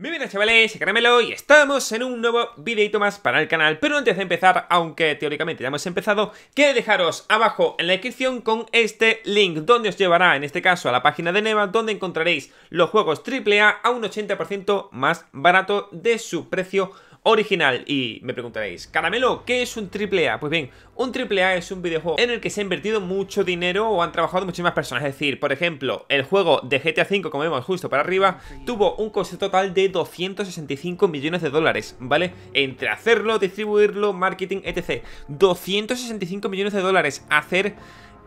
Muy bien, chavales, Caramelo y estamos en un nuevo videito más para el canal Pero antes de empezar, aunque teóricamente ya hemos empezado Quiero dejaros abajo en la descripción con este link Donde os llevará en este caso a la página de Neva Donde encontraréis los juegos AAA a un 80% más barato de su precio original. Y me preguntaréis, Caramelo, ¿qué es un AAA? Pues bien, un AAA es un videojuego en el que se ha invertido mucho dinero o han trabajado muchísimas personas. Es decir, por ejemplo, el juego de GTA V, como vemos justo para arriba, tuvo un coste total de 265 millones de dólares, ¿vale? Entre hacerlo, distribuirlo, marketing, etc. 265 millones de dólares hacer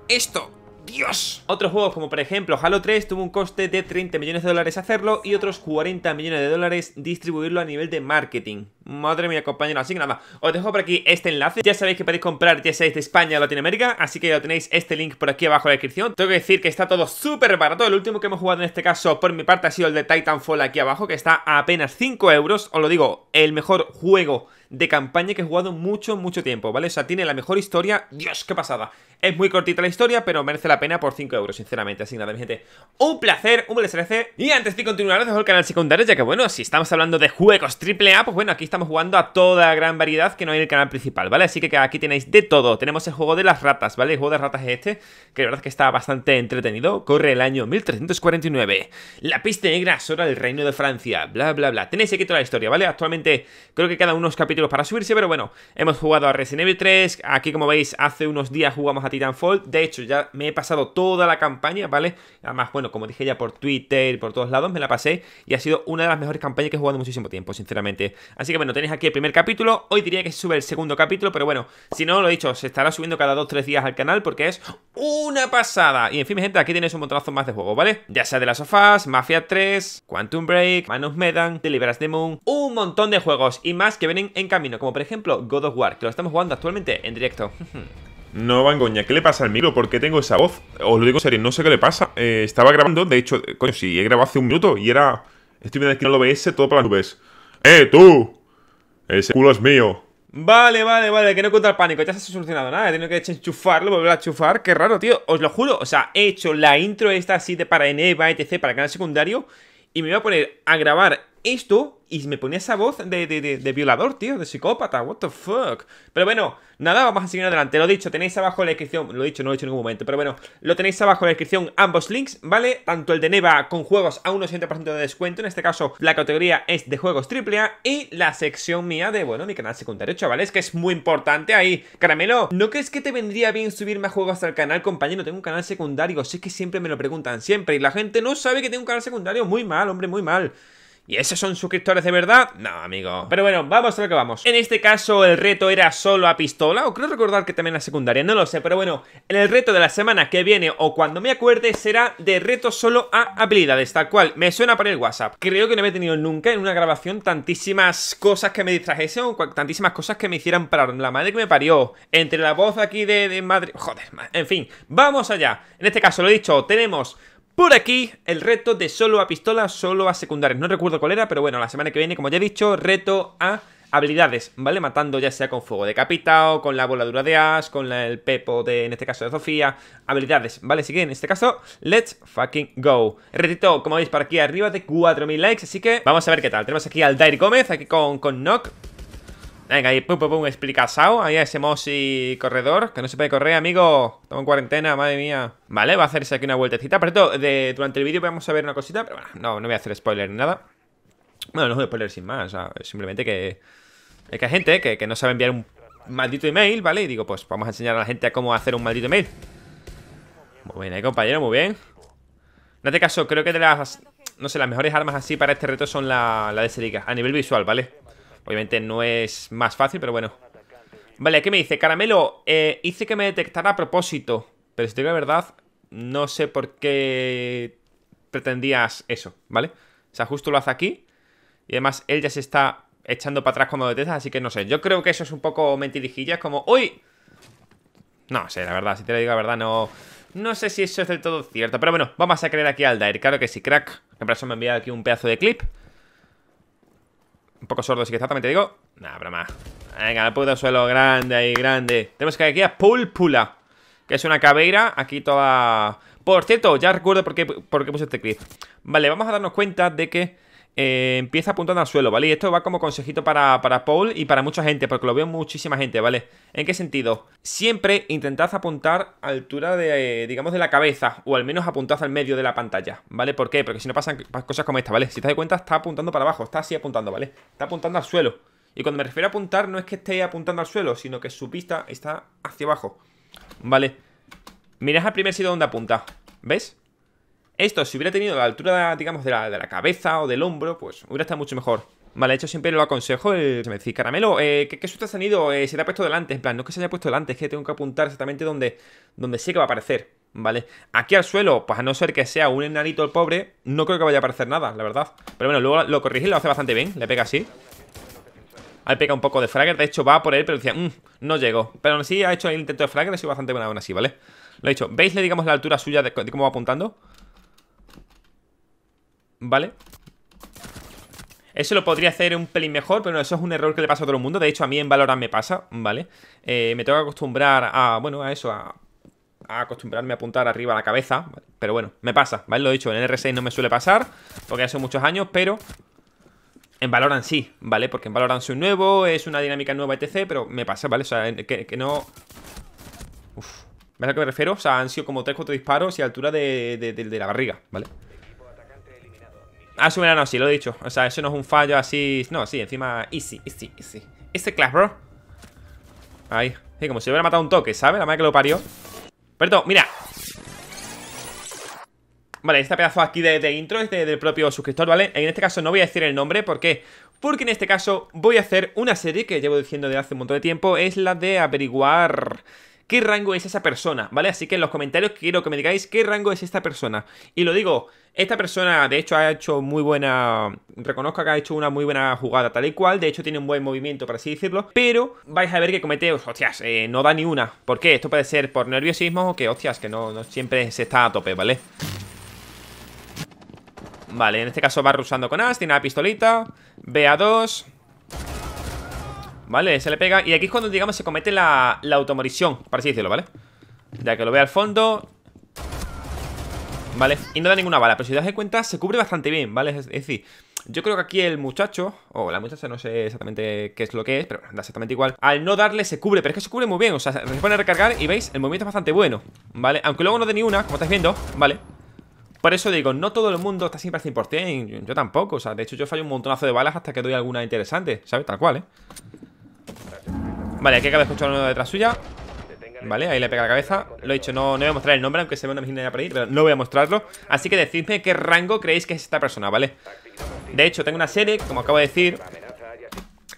esto. Dios. Otros juegos como por ejemplo Halo 3 tuvo un coste de 30 millones de dólares hacerlo y otros 40 millones de dólares distribuirlo a nivel de marketing, Madre mía, compañero. Así que nada, os dejo por aquí este enlace. Ya sabéis que podéis comprar ya 6 de España o Latinoamérica, así que ya tenéis este link por aquí abajo en la descripción. Tengo que decir que está todo súper barato. El último que hemos jugado en este caso, por mi parte, ha sido el de Titanfall aquí abajo, que está a apenas 5 euros. Os lo digo, el mejor juego de campaña que he jugado mucho, mucho tiempo, ¿vale? O sea, tiene la mejor historia. Dios, qué pasada. Es muy cortita la historia, pero merece la pena por 5 euros, sinceramente. Así que nada, mi gente. Un placer, un placer. Y antes de continuar, os dejo el canal secundario, ya que bueno, si estamos hablando de juegos AAA, pues bueno, aquí está estamos jugando a toda gran variedad que no hay en el canal principal, ¿vale? Así que aquí tenéis de todo. Tenemos el juego de las ratas, ¿vale? El juego de ratas es este, que la verdad es que está bastante entretenido. Corre el año 1349. La pista negra sobre el reino de Francia, bla, bla, bla. Tenéis aquí toda la historia, ¿vale? Actualmente creo que quedan unos capítulos para subirse, pero bueno, hemos jugado a Resident Evil 3. Aquí, como veis, hace unos días jugamos a Titanfall. De hecho, ya me he pasado toda la campaña, ¿vale? Además, bueno, como dije ya por Twitter, y por todos lados, me la pasé y ha sido una de las mejores campañas que he jugado en muchísimo tiempo, sinceramente. Así que bueno, tenéis aquí el primer capítulo. Hoy diría que se sube el segundo capítulo, pero bueno, si no, lo he dicho, se estará subiendo cada 2-3 días al canal porque es una pasada. Y en fin, gente, aquí tenéis un montonazo más de juego ¿vale? Ya sea de las sofás, Mafia 3, Quantum Break, Man of Medan, Deliveras the Moon, un montón de juegos y más que vienen en camino, como por ejemplo God of War, que lo estamos jugando actualmente en directo. No, Goña, ¿qué le pasa al micro? ¿Por qué tengo esa voz? Os lo digo en serio, no sé qué le pasa. Eh, estaba grabando, de hecho, coño, sí, he grabado hace un minuto y era... Estoy viendo aquí no lo OBS, todo para las nubes. ¡Eh, tú! Ese culo es mío. Vale, vale, vale, que no contra el pánico, ya se ha solucionado nada, he tenido que enchufarlo, volver a enchufar, qué raro, tío, os lo juro, o sea, he hecho la intro esta así de para Eneva, etc, para el canal secundario, y me voy a poner a grabar esto y me ponía esa voz de, violador, tío, de psicópata, what the fuck. Pero bueno, nada, vamos a seguir adelante. Lo dicho, tenéis abajo la descripción, lo he dicho, no lo he dicho en ningún momento, pero bueno, lo tenéis abajo en la descripción ambos links, ¿vale? Tanto el de Neva con juegos a un 80% de descuento, en este caso la categoría es de juegos A y la sección mía de, bueno, mi canal secundario, chavales, que es muy importante ahí. Caramelo, ¿no crees que te vendría bien subir más juegos al canal, compañero? Tengo un canal secundario, sé que siempre me lo preguntan, siempre, y la gente no sabe que tengo un canal secundario, muy mal, hombre, muy mal. ¿Y esos son suscriptores de verdad? No, amigo. Pero bueno, vamos a lo que vamos. En este caso, el reto era solo a pistola, o creo recordar que también la secundaria, no lo sé. Pero bueno, en el reto de la semana que viene, o cuando me acuerde, será de reto solo a habilidades, tal cual. Me suena para el WhatsApp. Creo que no he tenido nunca en una grabación tantísimas cosas que me distrajesen, o tantísimas cosas que me hicieran parar. La madre que me parió. Entre la voz aquí de, de madre... Joder, en fin, vamos allá. En este caso, lo he dicho, tenemos... Por aquí, el reto de solo a pistola, solo a secundarias. No recuerdo cuál era, pero bueno, la semana que viene, como ya he dicho, reto a habilidades, ¿vale? Matando ya sea con fuego de o con la voladura de as, con el pepo de, en este caso, de Sofía. Habilidades, ¿vale? Así que en este caso, let's fucking go. Retito, como veis, por aquí arriba de 4.000 likes, así que vamos a ver qué tal. Tenemos aquí al Dair Gómez, aquí con, con Venga, ahí, pum, pum, pum, explica Sao. Ahí a ese Mossy corredor, que no se puede correr, amigo. Estamos en cuarentena, madre mía. Vale, va a hacerse aquí una vueltecita. Por cierto, durante el vídeo vamos a ver una cosita, pero bueno, no, no voy a hacer spoiler ni nada. Bueno, no es un spoiler sin más, o sea, simplemente que... Es que hay gente que, no sabe enviar un maldito email, ¿vale? Y digo, pues vamos a enseñar a la gente a cómo hacer un maldito email. Muy bien, ahí, compañero, muy bien. No te este caso, creo que de las... No sé, las mejores armas así para este reto son la, la de Serica, a nivel visual, ¿vale? Obviamente no es más fácil, pero bueno. Vale, ¿qué me dice? Caramelo, eh, hice que me detectara a propósito. Pero si te digo la verdad, no sé por qué pretendías eso, ¿vale? O sea, justo lo hace aquí. Y además, él ya se está echando para atrás cuando detecta, así que no sé. Yo creo que eso es un poco mentirijilla, como... ¡Uy! No sé, la verdad, si te lo digo la verdad, no... No sé si eso es del todo cierto, pero bueno, vamos a creer aquí al Dair, claro que sí, crack. En eso me envía aquí un pedazo de clip un poco sordo, así que exactamente digo. nada broma. Venga, el puto suelo, grande ahí, grande. Tenemos que ir aquí a Púlpula, que es una caveira. Aquí toda. Por cierto, ya recuerdo por qué, por qué puse este clip. Vale, vamos a darnos cuenta de que eh, empieza apuntando al suelo, ¿vale? Y esto va como consejito para, para, Paul y para mucha gente, porque lo veo muchísima gente, ¿vale? ¿En qué sentido? Siempre intentad apuntar a altura de, eh, digamos, de la cabeza, o al menos apuntad al medio de la pantalla, ¿vale? ¿Por qué? Porque si no pasan cosas como esta, ¿vale? Si te das cuenta, está apuntando para abajo, está así apuntando, ¿vale? Está apuntando al suelo. Y cuando me refiero a apuntar, no es que esté apuntando al suelo, sino que su pista está hacia abajo, ¿vale? Mirad al primer sitio donde apunta, ¿ves? Esto, si hubiera tenido la altura, digamos, de la, de la cabeza o del hombro, pues hubiera estado mucho mejor. Vale, de hecho siempre lo aconsejo. Eh, se me decís, Caramelo, eh, ¿qué, ¿qué, susto has tenido? Eh, se te ha puesto delante. En plan, no es que se haya puesto delante, es que tengo que apuntar exactamente donde, donde sé que va a aparecer. ¿Vale? Aquí al suelo, pues a no ser que sea un enanito el pobre, no creo que vaya a aparecer nada, la verdad. Pero bueno, luego lo corrige y lo hace bastante bien. Le pega así. Ahí pega un poco de fragger. De hecho, va por él, pero decía, mmm, no llegó. Pero aún sí ha hecho el intento de fragger, ha sido bastante buena aún así, ¿vale? Lo he dicho. ¿Veis, le digamos, la altura suya de cómo va apuntando? ¿Vale? Eso lo podría hacer un pelín mejor, pero eso es un error que le pasa a todo el mundo. De hecho, a mí en Valorant me pasa, ¿vale? Eh, me tengo que acostumbrar a, bueno, a eso, a, acostumbrarme a apuntar arriba a la cabeza. Pero bueno, me pasa, ¿vale? Lo he dicho, en R6 no me suele pasar, porque hace muchos años, pero en Valorant sí, ¿vale? Porque en Valorant soy nuevo, es una dinámica nueva, etc. Pero me pasa, ¿vale? O sea, que, no... Uf, ¿Ves a qué me refiero? O sea, han sido como 3-4 disparos y a altura de la barriga, ¿vale? Ah, su no, sí, lo he dicho. O sea, eso no es un fallo así. No, sí, encima. Easy, easy, easy. Este clash, bro. Ahí. como si hubiera matado un toque, ¿sabes? La madre que lo parió. Perdón, mira. Vale, este pedazo aquí de, intro es del propio suscriptor, ¿vale? En este caso no voy a decir el nombre, ¿por qué? Porque en este caso voy a hacer una serie que llevo diciendo de hace un montón de tiempo, es la de averiguar qué rango es esa persona, ¿vale? Así que en los comentarios quiero que me digáis qué rango es esta persona. Y lo digo, esta persona de hecho ha hecho muy buena, reconozco que ha hecho una muy buena jugada tal y cual, de hecho tiene un buen movimiento por así decirlo, pero vais a ver que cometeos, hostias, eh, no da ni una. ¿Por qué? Esto puede ser por nerviosismo o que, hostias, que no, siempre se está a tope, ¿vale? Vale, en este caso va rusando con As, tiene la pistolita, Ve a dos! ¿Vale? Se le pega Y aquí es cuando, digamos, se comete la, la automorición Para así decirlo, ¿vale? Ya que lo ve al fondo ¿Vale? Y no da ninguna bala Pero si te das cuenta, se cubre bastante bien, ¿vale? Es, decir, yo creo que aquí el muchacho O la muchacha, no sé exactamente qué es lo que es Pero anda exactamente igual Al no darle se cubre Pero es que se cubre muy bien O sea, se pone a recargar Y veis, el movimiento es bastante bueno ¿Vale? Aunque luego no dé ni una, como estáis viendo ¿Vale? Por eso digo, no todo el mundo está siempre al 100%, yo tampoco, o sea, de hecho yo fallo un montonazo de balas hasta que doy alguna interesante, ¿sabes? Tal cual, ¿eh? Vale, aquí acaba de escuchar uno detrás suya Vale, ahí le pega la cabeza Lo he dicho, no, voy a mostrar el nombre, aunque se me una imaginaria por ahí Pero no voy a mostrarlo Así que decidme qué rango creéis que es esta persona, ¿vale? De hecho, tengo una serie, como acabo de decir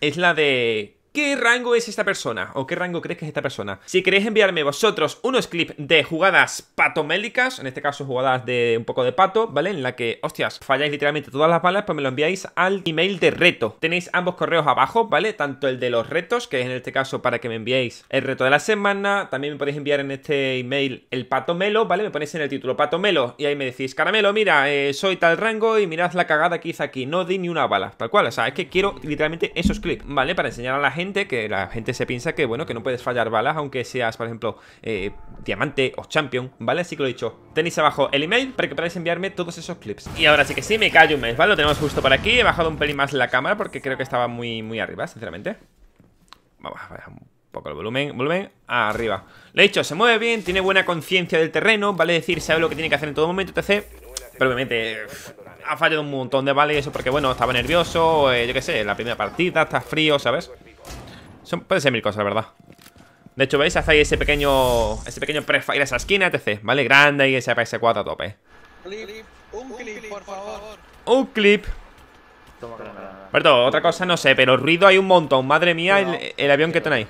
Es la de ¿Qué rango es esta persona? ¿O qué rango crees que es esta persona? Si queréis enviarme vosotros unos clips de jugadas patomélicas, en este caso jugadas de un poco de pato, ¿vale? En la que, hostias, falláis literalmente todas las balas, pues me lo enviáis al email de reto. Tenéis ambos correos abajo, ¿vale? Tanto el de los retos, que es en este caso para que me enviéis el reto de la semana, también me podéis enviar en este email el patomelo, ¿vale? Me ponéis en el título patomelo y ahí me decís, caramelo, mira, eh, soy tal rango y mirad la cagada que hice aquí, no di ni una bala, tal cual, o sea, es que quiero literalmente esos clips, ¿vale? Para enseñar a la gente que la gente se piensa que, bueno, que no puedes fallar balas, aunque seas, por ejemplo, eh, diamante o champion, ¿vale? Así que lo he dicho, tenéis abajo el email para que podáis enviarme todos esos clips. Y ahora sí que sí, me callo un mes, ¿vale? Lo tenemos justo por aquí, he bajado un pelín más la cámara porque creo que estaba muy, muy arriba, sinceramente. Vamos a bajar un poco el volumen, volumen arriba. Le he dicho, se mueve bien, tiene buena conciencia del terreno, vale decir, sabe lo que tiene que hacer en todo momento, etc. Pero obviamente ha fallado un montón de vale eso porque, bueno, estaba nervioso, eh, yo qué sé, la primera partida, está frío, ¿sabes? Son, pueden ser mil cosas, la verdad De hecho, ¿veis? Hace ese pequeño Ese pequeño prefire a esa esquina, etc ¿Vale? Grande y ese PS4 a tope un, clip, por otra cosa no sé, pero ruido hay un montón Madre mía, el avión que tenéis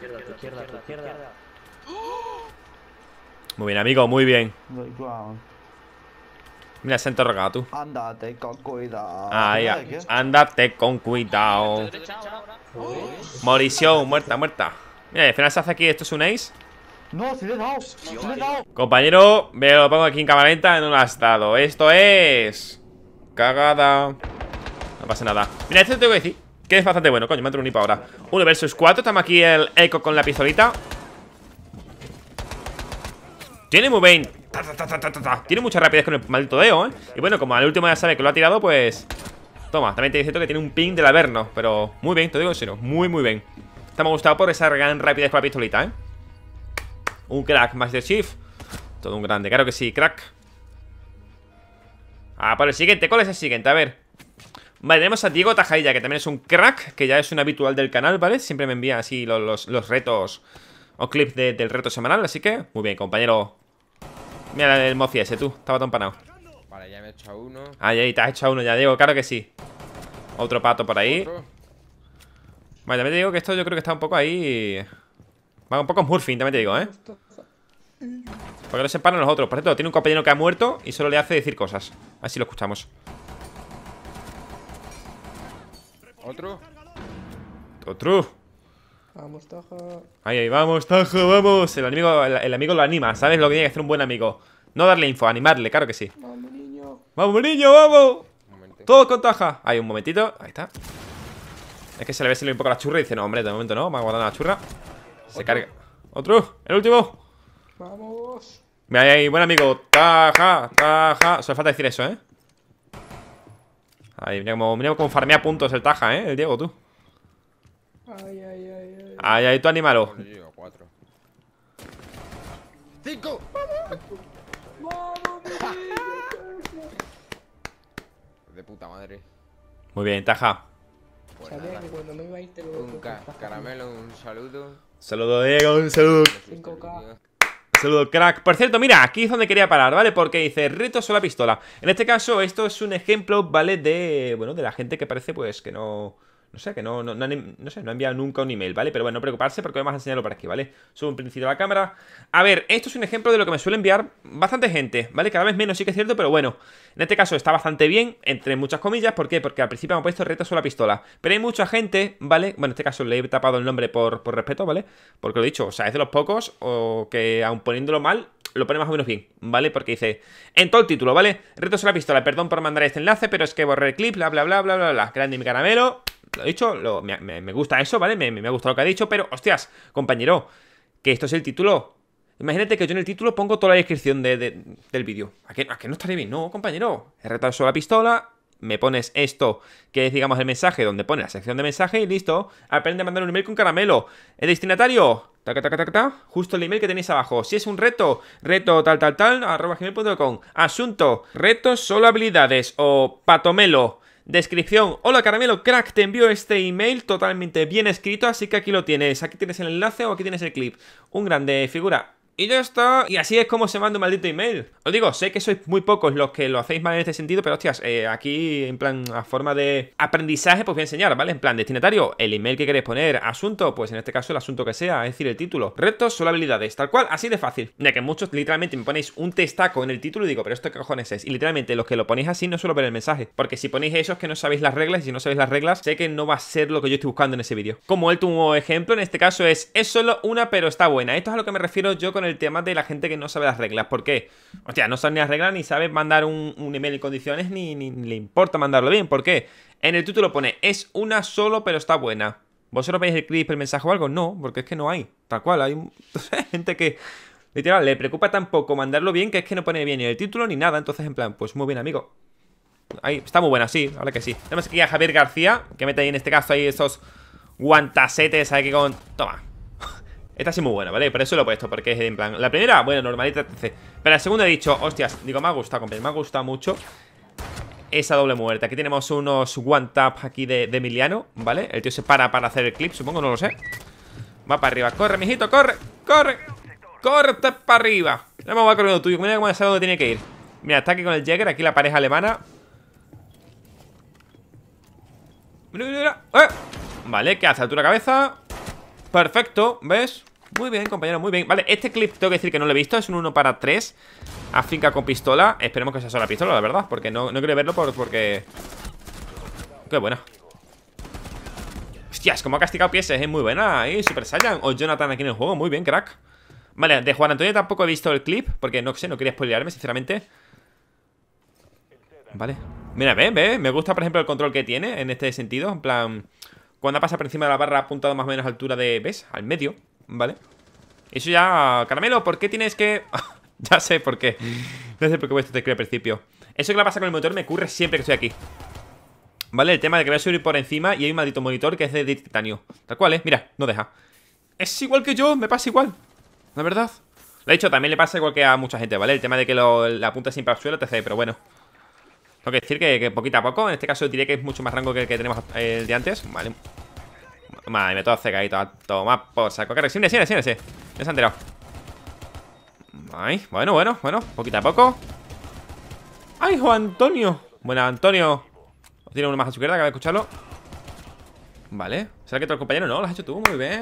Muy bien, amigo, muy bien Mira, se enterra tú. Andate con cuidado. Ah, ya. Andate con cuidado. Mauricio, muerta, muerta. Mira, al final se hace aquí. ¿Esto es un ace? No, si le he dado. le dado. Compañero, me lo pongo aquí en cámara En No lo has Esto es. Cagada. No pasa nada. Mira, esto te tengo que decir. Que es bastante bueno, coño, me entro un hipo ahora Uno versus cuatro, estamos aquí el eco con la pistolita Tiene muy bien tiene mucha rapidez con el maldito deo, ¿eh? Y bueno, como al último ya sabe que lo ha tirado, pues... Toma, también te dice que tiene un ping del Averno Pero muy bien, te digo en serio, muy muy bien Estamos gustados gustado por esa gran rapidez con la pistolita, ¿eh? Un crack, Master Chief Todo un grande, claro que sí, crack Ah, para el siguiente, ¿cuál es el siguiente? A ver Vale, tenemos a Diego Tajadilla, que también es un crack Que ya es un habitual del canal, ¿vale? Siempre me envía así los, retos O clips del reto semanal Así que, muy bien, compañero Mira el mofi ese, tú. Estaba tan empanado Vale, ya me he echado uno. Ah, ya, te has echado uno, ya digo, claro que sí. Otro pato por ahí. Vale, también te digo que esto yo creo que está un poco ahí. Va un poco murfín, también te digo, ¿eh? Porque no separan los otros. Por cierto, tiene un compañero que ha muerto y solo le hace decir cosas. Así lo escuchamos. ¿Otro? ¿Otro? Vamos, Taja. Ahí, ahí, vamos, Taja, vamos. El amigo, el, amigo lo anima, ¿sabes lo que tiene que hacer un buen amigo? No darle info, animarle, claro que sí. Vamos, niño. Vamos, niño, vamos. Todos con Taja. Ahí, un momentito. Ahí está. Es que se le ve un poco la churra y dice, no, hombre, de momento no, me ha guardado la churra. Se carga. Otro, el último. Vamos. Mira, ahí, ahí, buen amigo. Taja, taja. Solo falta decir eso, ¿eh? Ahí, mira como mira farmea puntos el taja, ¿eh? El Diego, tú. Ay, ay, ay. Ahí, ahí, tú anímalo. ¡Cinco! De puta madre. Muy bien, Taja. Pues que cuando me lo Un caramelo, un saludo. Saludo, Diego, un saludo. 5K. Saludo, crack. Por cierto, mira, aquí es donde quería parar, ¿vale? Porque dice reto la pistola. En este caso, esto es un ejemplo, ¿vale? De, bueno, de la gente que parece, pues, que no no sé, que no, no, no, em, no, sé, no he enviado nunca un email, ¿vale? Pero bueno, no preocuparse porque vamos a enseñarlo por aquí, ¿vale? Subo un principio a la cámara. A ver, esto es un ejemplo de lo que me suele enviar bastante gente, ¿vale? Cada vez menos, sí que es cierto, pero bueno. En este caso está bastante bien, entre muchas comillas. ¿Por qué? Porque al principio me han puesto retos o la pistola. Pero hay mucha gente, ¿vale? Bueno, en este caso le he tapado el nombre por, respeto, ¿vale? Porque lo he dicho, o sea, es de los pocos o que aun poniéndolo mal, lo pone más o menos bien, ¿vale? Porque dice, en todo el título, ¿vale? Retos a la pistola, perdón por mandar este enlace, pero es que borré el clip, bla, bla, bla, bla, bla, bla. Grande mi caramelo, lo he dicho, me, gusta eso, ¿vale? Me, ha gustado lo que ha dicho, pero hostias, compañero, que esto es el título. Imagínate que yo en el título pongo toda la descripción del vídeo. ¿A que, no estaría bien? No, compañero. He solo la pistola, me pones esto, que es, digamos, el mensaje, donde pone la sección de mensaje y listo. Aprende a mandar un email con caramelo. El destinatario, taca, justo el email que tenéis abajo. Si es un reto, reto tal, tal, tal, arroba gmail.com. Asunto, retos solo habilidades o patomelo descripción. Hola Caramelo Crack, te envío este email totalmente bien escrito, así que aquí lo tienes. Aquí tienes el enlace o aquí tienes el clip. Un grande figura. Y ya está. Y así es como se manda un maldito email. Os digo, sé que sois muy pocos los que lo hacéis mal en este sentido, pero hostias, eh, aquí en plan, a forma de aprendizaje, pues voy a enseñar, ¿vale? En plan, destinatario, el email que queréis poner, asunto, pues en este caso el asunto que sea, es decir, el título. Retos, solo habilidades, tal cual, así de fácil. Ya que muchos literalmente me ponéis un testaco en el título y digo, pero esto qué cojones es. Y literalmente los que lo ponéis así no suelo ver el mensaje. Porque si ponéis eso que no sabéis las reglas y si no sabéis las reglas, sé que no va a ser lo que yo estoy buscando en ese vídeo. Como último ejemplo, en este caso es, es solo una, pero está buena. Esto es a lo que me refiero yo con el tema de la gente que no sabe las reglas. ¿Por qué? O sea, no sabe ni las reglas, ni sabe mandar un, email en condiciones, ni, le importa mandarlo bien. ¿Por qué? En el título pone, es una solo, pero está buena. ¿Vosotros veis el clip, el mensaje o algo? No, porque es que no hay. Tal cual, hay gente que... Literal, le preocupa tampoco mandarlo bien que es que no pone bien ni el título ni nada. Entonces, en plan, pues muy bien, amigo. Ahí, está muy buena, sí, ahora que sí. Tenemos aquí a Javier García, que mete ahí en este caso ahí esos guantasetes aquí con... Toma, esta sí muy buena, ¿vale? Por eso lo he puesto, porque es en plan... La primera, bueno, normalita, Pero la segunda he dicho, hostias, digo, me ha gustado, compadre, me ha gustado mucho esa doble muerte. Aquí tenemos unos one tap aquí de, Emiliano, ¿vale? El tío se para para hacer el clip, supongo, no lo sé. Va para arriba. ¡Corre, mijito! ¡Corre! ¡Corre! corre para arriba! no me voy corriendo tuyo. Mira cómo sabe dónde tiene que ir. Mira, está aquí con el Jäger, aquí la pareja alemana. Eh. Vale, ¿qué hace? ¿Altura cabeza? Perfecto, ¿ves? Muy bien, compañero, muy bien Vale, este clip tengo que decir que no lo he visto Es un 1 para 3 finca con pistola Esperemos que sea solo la pistola, la verdad Porque no, no quiero verlo por, porque... Qué buena Hostias, como ha castigado pies Es muy buena ahí, ¿eh? Super Saiyan O Jonathan aquí en el juego Muy bien, crack Vale, de Juan Antonio tampoco he visto el clip Porque no sé, no quería spoilearme, sinceramente Vale Mira, ve, ve Me gusta, por ejemplo, el control que tiene En este sentido En plan... Cuando pasa por encima de la barra apuntado más o menos a altura de... ¿Ves? Al medio, ¿vale? Eso ya... Caramelo, ¿por qué tienes que...? ya sé por qué. No sé por qué esto te al principio. Eso que la pasa con el motor me ocurre siempre que estoy aquí. ¿Vale? El tema de que voy a subir por encima y hay un maldito monitor que es de titanio. Tal cual, ¿eh? Mira, no deja. Es igual que yo, me pasa igual. La verdad. he hecho, también le pasa igual que a mucha gente, ¿vale? El tema de que lo, la punta siempre al suelo te hace, pero bueno. Tengo que decir que, que, poquito a poco, en este caso diré que es mucho más rango que el que tenemos eh, el de antes. Vale. Madre me todo cegado ahí, toma por saco. que sí sí, sí No se han enterado. Ay, bueno, bueno, bueno. Poquito a poco. ¡Ay, Juan Antonio! Buena, Antonio. Tiene uno más a su izquierda, acaba de escucharlo. Vale. ¿Será que el compañero no? Lo has hecho tú, muy bien.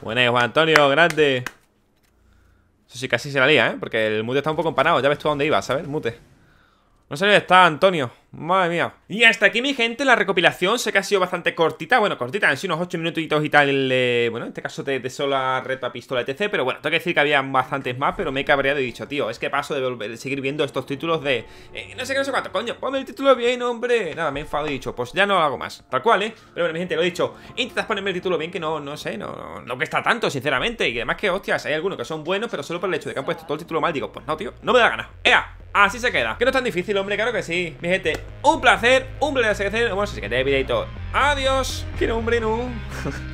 Buena, Juan Antonio, grande. Eso sí, casi se la lía, ¿eh? Porque el mute está un poco empanado. Ya ves tú a dónde iba, ¿sabes? mute. No sé dónde está Antonio. Madre mía. Y hasta aquí, mi gente, la recopilación. Sé que ha sido bastante cortita. Bueno, cortita, en sido unos 8 minutitos y tal. Eh, bueno, en este caso de, sola reta, pistola, etc. Pero bueno, tengo que decir que había bastantes más, pero me he cabreado y dicho, tío, es que paso de, volver, seguir viendo estos títulos de. Eh, no sé qué, no sé cuánto. Coño, ponme el título bien, hombre. Nada, me he enfadado y dicho, pues ya no lo hago más. Tal cual, ¿eh? Pero bueno, mi gente, lo he dicho. Intentas ponerme el título bien, que no, no sé, no, no, que está tanto, sinceramente. Y además que, hostias, hay algunos que son buenos, pero solo por el hecho de que han puesto todo el título mal, digo, pues no, tío, no me da gana. ¡Ea! Así se queda Que no es tan difícil, hombre, claro que sí Mi gente, un placer, un placer Vamos a seguir y videito Adiós Que hombre, no